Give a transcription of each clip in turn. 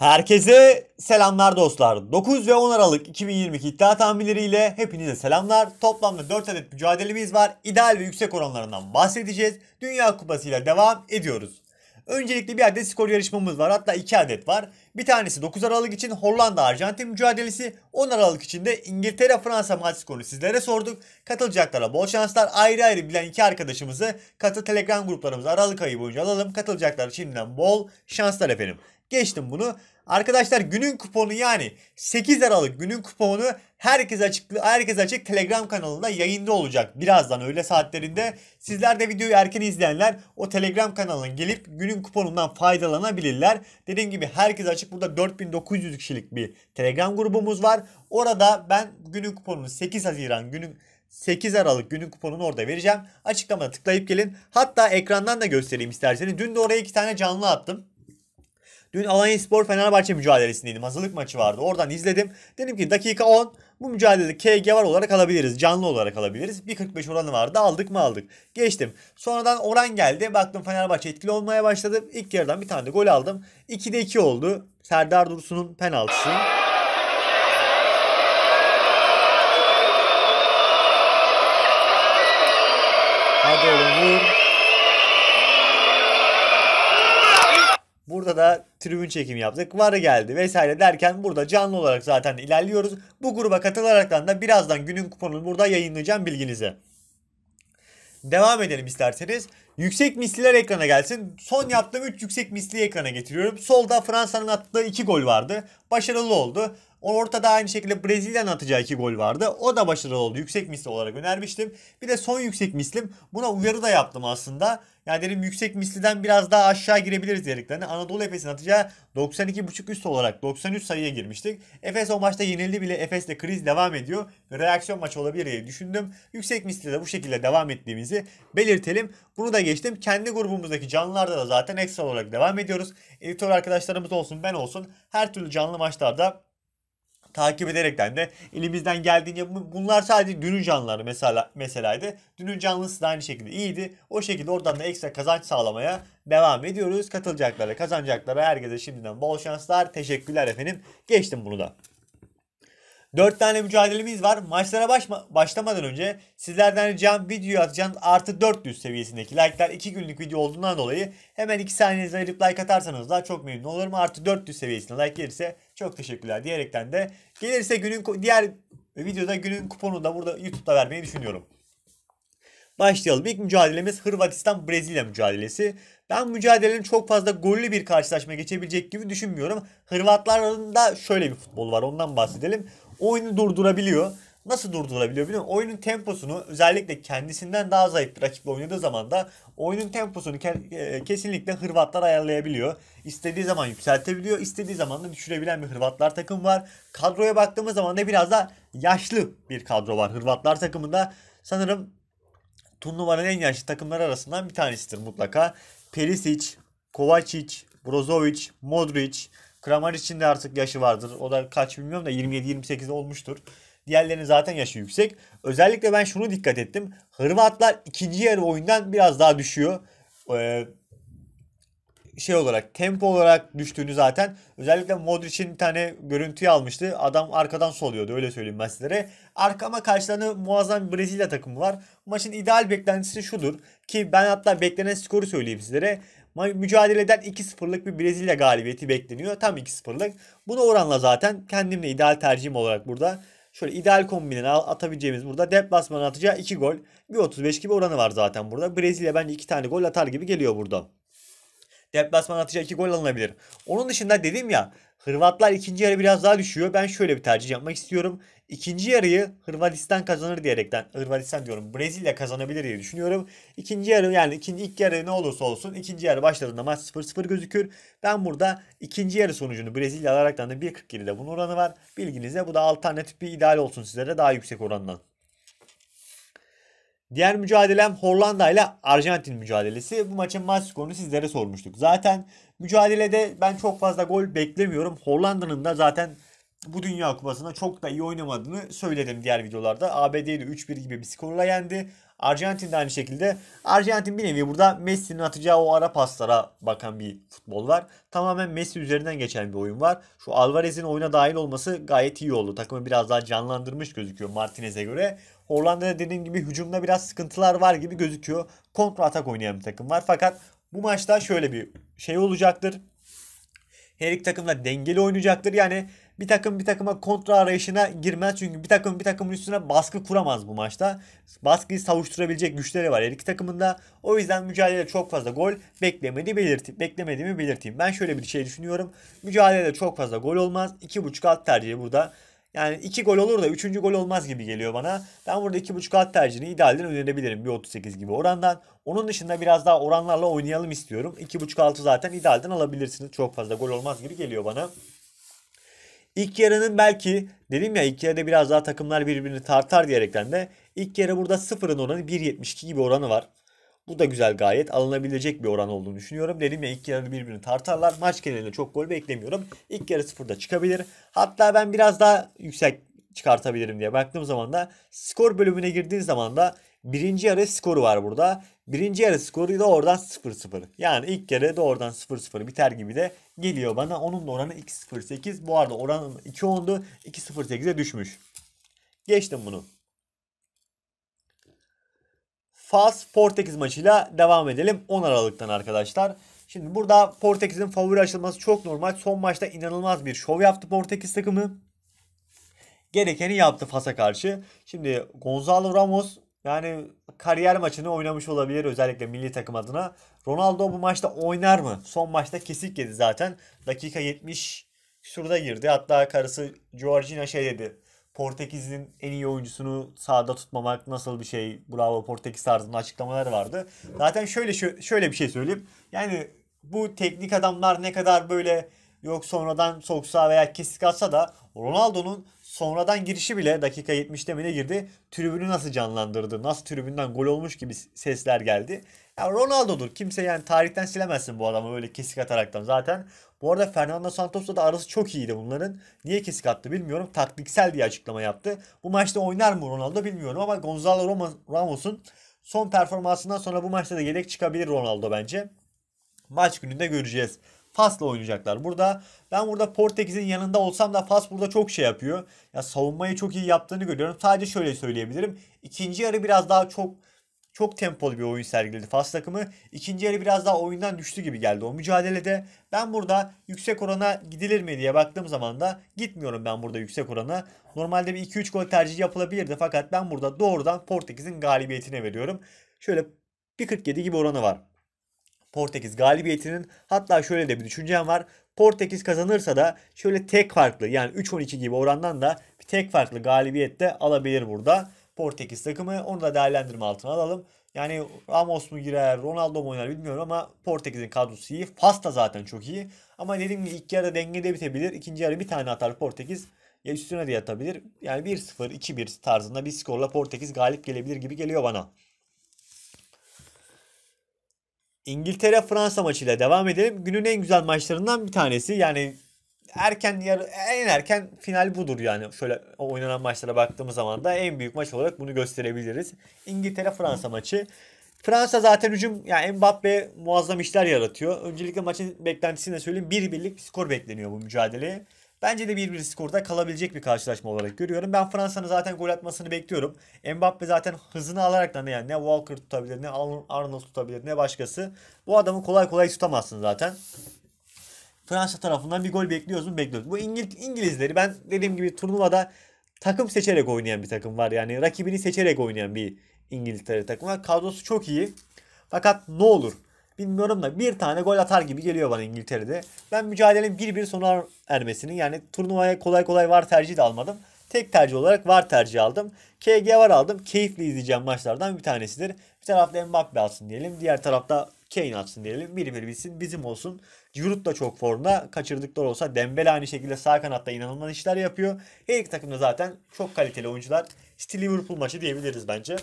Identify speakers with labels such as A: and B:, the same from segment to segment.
A: Herkese selamlar dostlar. 9 ve 10 Aralık 2022 iddia tahminleriyle hepinize selamlar. Toplamda 4 adet mücadelemiz var. İdeal ve yüksek oranlarından bahsedeceğiz. Dünya Kupası ile devam ediyoruz. Öncelikle bir adet skor yarışmamız var. Hatta 2 adet var. Bir tanesi 9 Aralık için Hollanda-Arjantin mücadelesi. 10 Aralık için de İngiltere-Fransa maç skorunu sizlere sorduk. Katılacaklara bol şanslar. Ayrı ayrı bilen iki arkadaşımızı katı Telegram gruplarımız Aralık ayı boyunca alalım. Katılacaklar şimdiden bol şanslar efendim. Geçtim bunu. Arkadaşlar günün kuponu yani 8 Aralık günün kuponu herkes açık herkes açık Telegram kanalında yayında olacak. Birazdan öğle saatlerinde sizler de videoyu erken izleyenler o Telegram kanalına gelip günün kuponundan faydalanabilirler. Dediğim gibi herkes açık burada 4900 kişilik bir Telegram grubumuz var. Orada ben günün kuponunu 8 Haziran günün 8 Aralık günün kuponunu orada vereceğim. Açıklamada tıklayıp gelin. Hatta ekrandan da göstereyim isterseniz. Dün de oraya iki tane canlı attım. Dün Alanya Spor Fenerbahçe mücadelesindeydim. Hazırlık maçı vardı. Oradan izledim. Dedim ki dakika 10 bu mücadelede KG var olarak alabiliriz. Canlı olarak alabiliriz. 1.45 oranı vardı. Aldık mı aldık. Geçtim. Sonradan oran geldi. Baktım Fenerbahçe etkili olmaya başladı. İlk yarıdan bir tane de gol aldım. 2'de 2 oldu. Serdar Dursun'un penaltısı. Hadi oğlum vur. Burada da tribün çekim yaptık. varı geldi vesaire derken burada canlı olarak zaten ilerliyoruz. Bu gruba katılaraktan da birazdan günün kuponunu burada yayınlayacağım bilginize. Devam edelim isterseniz. Yüksek misliler ekrana gelsin. Son yaptığım 3 yüksek misli ekrana getiriyorum. Solda Fransa'nın attığı 2 gol vardı. Başarılı oldu. Ortada aynı şekilde Brezilya'nın atacağı iki gol vardı. O da başarılı oldu. Yüksek misli olarak önermiştim. Bir de son yüksek mislim. Buna uyarı da yaptım aslında. Yani dedim yüksek misliden biraz daha aşağı girebiliriz dediklerine. Anadolu Efes'in atacağı 92.5 üst olarak 93 sayıya girmiştik. Efes o maçta yenildi bile Efes'te kriz devam ediyor. Reaksiyon maçı olabilir diye düşündüm. Yüksek misli de bu şekilde devam ettiğimizi belirtelim. Bunu da geçtim. Kendi grubumuzdaki canlılarda da zaten ekstra olarak devam ediyoruz. Editör arkadaşlarımız olsun ben olsun her türlü canlı maçlarda takip ederekten de elimizden geldiğince bunlar sadece dünün canlıları mesela meselaydı. Dünün canlısı da aynı şekilde iyiydi. O şekilde oradan da ekstra kazanç sağlamaya devam ediyoruz. Katılacaklara, kazanacaklara herkese şimdiden bol şanslar. Teşekkürler efendim. Geçtim bunu da. 4 tane mücadelemiz var. Maçlara başma, başlamadan önce sizlerden ricam videoyu atacağınız artı 400 seviyesindeki like'lar 2 günlük video olduğundan dolayı hemen 2 saniyenizi ayırıp like atarsanız da çok memnun olurum. Artı 400 seviyesinde like gelirse çok teşekkürler diyerekten de gelirse günün diğer videoda günün kuponunu da burada YouTube'da vermeyi düşünüyorum. Başlayalım. İlk mücadelemiz Hırvatistan-Brezilya mücadelesi. Ben mücadelenin çok fazla gollü bir karşılaşma geçebilecek gibi düşünmüyorum. Hırvatların da şöyle bir futbol var ondan bahsedelim. Oyunu durdurabiliyor nasıl durdurabiliyor biliyor musun? Oyunun temposunu özellikle kendisinden daha zayıf rakiple oynadığı zaman da oyunun temposunu ke- e, kesinlikle Hırvatlar ayarlayabiliyor. İstediği zaman yükseltebiliyor, istediği zaman da düşürebilen bir Hırvatlar takım var. Kadroya baktığımız zaman da biraz da yaşlı bir kadro var Hırvatlar takımında. Sanırım turnuvanın en yaşlı takımları arasından bir tanesidir mutlaka. Perisic, Kovacic, Brozovic, Modric, Kramar için de artık yaşı vardır. O da kaç bilmiyorum da 27-28 olmuştur. Diğerlerinin zaten yaşı yüksek. Özellikle ben şunu dikkat ettim. Hırvatlar ikinci yarı oyundan biraz daha düşüyor. Ee, şey olarak tempo olarak düştüğünü zaten özellikle Modric'in bir tane görüntüyü almıştı. Adam arkadan soluyordu öyle söyleyeyim ben sizlere. Arkama karşılarına muazzam bir Brezilya takımı var. Maçın ideal beklentisi şudur ki ben hatta beklenen skoru söyleyeyim sizlere. mücadele eden 2-0'lık bir Brezilya galibiyeti bekleniyor. Tam 2-0'lık. Bunu oranla zaten kendimle ideal tercihim olarak burada Şöyle ideal kombinini atabileceğimiz burada deplasmana atacağı 2 gol. 1.35 gibi oranı var zaten burada. Brezilya bence 2 tane gol atar gibi geliyor burada. Deplasmana atacağı 2 gol alınabilir. Onun dışında dedim ya Hırvatlar ikinci yarı biraz daha düşüyor. Ben şöyle bir tercih yapmak istiyorum. İkinci yarıyı Hırvatistan kazanır diyerekten Hırvatistan diyorum Brezilya kazanabilir diye düşünüyorum. İkinci yarı yani ikinci, ilk yarı ne olursa olsun ikinci yarı başladığında maç 0-0 gözükür. Ben burada ikinci yarı sonucunu Brezilya alaraktan da 1.47'de bunun oranı var. Bilginizde bu da alternatif bir ideal olsun sizlere daha yüksek orandan. Diğer mücadelem Hollanda ile Arjantin mücadelesi. Bu maçın maç skorunu sizlere sormuştuk. Zaten mücadelede ben çok fazla gol beklemiyorum. Hollanda'nın da zaten bu Dünya Kupası'nda çok da iyi oynamadığını söyledim diğer videolarda. ABD'yi de 3-1 gibi bir skorla yendi. Arjantin de aynı şekilde. Arjantin bir nevi burada Messi'nin atacağı o ara paslara bakan bir futbol var. Tamamen Messi üzerinden geçen bir oyun var. Şu Alvarez'in oyuna dahil olması gayet iyi oldu. Takımı biraz daha canlandırmış gözüküyor Martinez'e göre. Hollanda'da dediğim gibi hücumda biraz sıkıntılar var gibi gözüküyor. Kontra atak oynayan bir takım var. Fakat bu maçta şöyle bir şey olacaktır. Her iki takım da dengeli oynayacaktır. Yani bir takım bir takıma kontra arayışına girmez. Çünkü bir takım bir takımın üstüne baskı kuramaz bu maçta. Baskıyı savuşturabilecek güçleri var her iki takımında. O yüzden mücadelede çok fazla gol beklemedi belirtip beklemediğimi belirteyim. Ben şöyle bir şey düşünüyorum. Mücadelede çok fazla gol olmaz. 2.5 alt tercihi burada. Yani 2 gol olur da 3. gol olmaz gibi geliyor bana. Ben burada 2.5 alt tercihini idealden önerebilirim. 38 gibi orandan. Onun dışında biraz daha oranlarla oynayalım istiyorum. 2.5 altı zaten idealden alabilirsiniz. Çok fazla gol olmaz gibi geliyor bana. İlk yarının belki dedim ya ilk yarıda biraz daha takımlar birbirini tartar diyerekten de ilk yarı burada sıfırın oranı 1.72 gibi oranı var. Bu da güzel gayet alınabilecek bir oran olduğunu düşünüyorum. Dedim ya ilk yarı birbirini tartarlar. Maç genelinde çok gol beklemiyorum. İlk yarı sıfırda çıkabilir. Hatta ben biraz daha yüksek çıkartabilirim diye baktığım zaman da skor bölümüne girdiğin zaman da Birinci yarı skoru var burada. Birinci yarı skoru da oradan 0-0. Yani ilk yarı da oradan 0-0 biter gibi de geliyor bana. Onun da oranı 2-0-8. Bu arada oranın 2-10'du. 2-0-8'e düşmüş. Geçtim bunu. Fas Portekiz maçıyla devam edelim 10 Aralık'tan arkadaşlar. Şimdi burada Portekiz'in favori açılması çok normal. Son maçta inanılmaz bir şov yaptı Portekiz takımı. Gerekeni yaptı Fas'a karşı. Şimdi Gonzalo Ramos yani kariyer maçını oynamış olabilir özellikle milli takım adına. Ronaldo bu maçta oynar mı? Son maçta kesik yedi zaten. Dakika 70 şurada girdi. Hatta karısı Georgina şey dedi. Portekiz'in en iyi oyuncusunu sahada tutmamak nasıl bir şey? Bravo Portekiz tarzında açıklamalar vardı. Zaten şöyle şöyle bir şey söyleyeyim. Yani bu teknik adamlar ne kadar böyle yok sonradan soksa veya kesik atsa da Ronaldo'nun sonradan girişi bile dakika 70'te mi ne girdi? Tribünü nasıl canlandırdı? Nasıl tribünden gol olmuş gibi sesler geldi. Yani Ronaldo'dur. Kimse yani tarihten silemezsin bu adamı böyle kesik ataraktan zaten. Bu arada Fernando Santos'la da arası çok iyiydi bunların. Niye kesik attı bilmiyorum. Taktiksel diye açıklama yaptı. Bu maçta oynar mı Ronaldo bilmiyorum ama Gonzalo Ramos'un son performansından sonra bu maçta da yedek çıkabilir Ronaldo bence. Maç gününde göreceğiz. Fas'la oynayacaklar. Burada ben burada Portekiz'in yanında olsam da Fas burada çok şey yapıyor. Ya savunmayı çok iyi yaptığını görüyorum. Sadece şöyle söyleyebilirim. İkinci yarı biraz daha çok çok tempolu bir oyun sergiledi Fas takımı. İkinci yarı biraz daha oyundan düştü gibi geldi o mücadelede. Ben burada yüksek orana gidilir mi diye baktığım zaman da gitmiyorum ben burada yüksek orana. Normalde bir 2-3 gol tercih yapılabilirdi fakat ben burada doğrudan Portekiz'in galibiyetine veriyorum. Şöyle 1.47 gibi oranı var. Portekiz galibiyetinin. Hatta şöyle de bir düşüncem var. Portekiz kazanırsa da şöyle tek farklı yani 3-12 gibi orandan da bir tek farklı galibiyet de alabilir burada. Portekiz takımı onu da değerlendirme altına alalım. Yani Ramos mu girer, Ronaldo mu oynar bilmiyorum ama Portekiz'in kadrosu iyi. Fas da zaten çok iyi. Ama dediğim gibi ilk yarı dengede bitebilir. İkinci yarı bir tane atar Portekiz. Ya üstüne de yatabilir. Yani 1-0, 2-1 tarzında bir skorla Portekiz galip gelebilir gibi geliyor bana. İngiltere-Fransa maçıyla devam edelim. Günün en güzel maçlarından bir tanesi. Yani erken yarı, en erken final budur yani. Şöyle oynanan maçlara baktığımız zaman da en büyük maç olarak bunu gösterebiliriz. İngiltere-Fransa maçı. Fransa zaten hücum yani Mbappe muazzam işler yaratıyor. Öncelikle maçın beklentisini de söyleyeyim. Bir birlik skor bekleniyor bu mücadeleye. Bence de 1-1 skorda kalabilecek bir karşılaşma olarak görüyorum. Ben Fransa'nın zaten gol atmasını bekliyorum. Mbappe zaten hızını alarak da ne yani ne Walker tutabilir ne Arnold tutabilir ne başkası. Bu adamı kolay kolay tutamazsın zaten. Fransa tarafından bir gol bekliyoruz mu? Bekliyoruz. Bu İngiliz, İngilizleri ben dediğim gibi turnuvada takım seçerek oynayan bir takım var. Yani rakibini seçerek oynayan bir İngiltere takımı var. Kadrosu çok iyi. Fakat ne olur? Bilmiyorum da bir tane gol atar gibi geliyor bana İngiltere'de. Ben mücadelenin bir bir sona ermesini yani turnuvaya kolay kolay var tercih de almadım. Tek tercih olarak var tercih aldım. KG var aldım. Keyifli izleyeceğim maçlardan bir tanesidir. Bir tarafta Mbappe atsın diyelim. Diğer tarafta Kane atsın diyelim. Bir bir bitsin bizim olsun. Giroud da çok formda. kaçırdıklar olsa Dembele aynı şekilde sağ kanatta inanılmaz işler yapıyor. Her iki takımda zaten çok kaliteli oyuncular. City Liverpool maçı diyebiliriz bence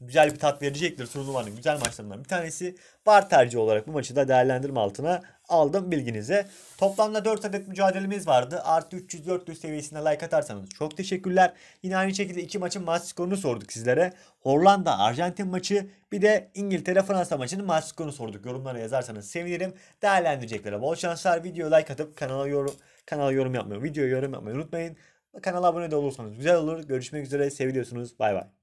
A: güzel bir tat verecektir turnuvanın güzel maçlarından bir tanesi. Var tercih olarak bu maçı da değerlendirme altına aldım bilginize. Toplamda 4 adet mücadelemiz vardı. Artı 300-400 seviyesinde like atarsanız çok teşekkürler. Yine aynı şekilde iki maçın maç skorunu sorduk sizlere. Hollanda Arjantin maçı bir de İngiltere Fransa maçının maç skorunu sorduk. Yorumlara yazarsanız sevinirim. Değerlendireceklere bol şanslar. Video like atıp kanala yorum kanala yorum yapmayı, video yorum yapmayı unutmayın. Kanala abone de olursanız güzel olur. Görüşmek üzere. Seviyorsunuz. Bay bay.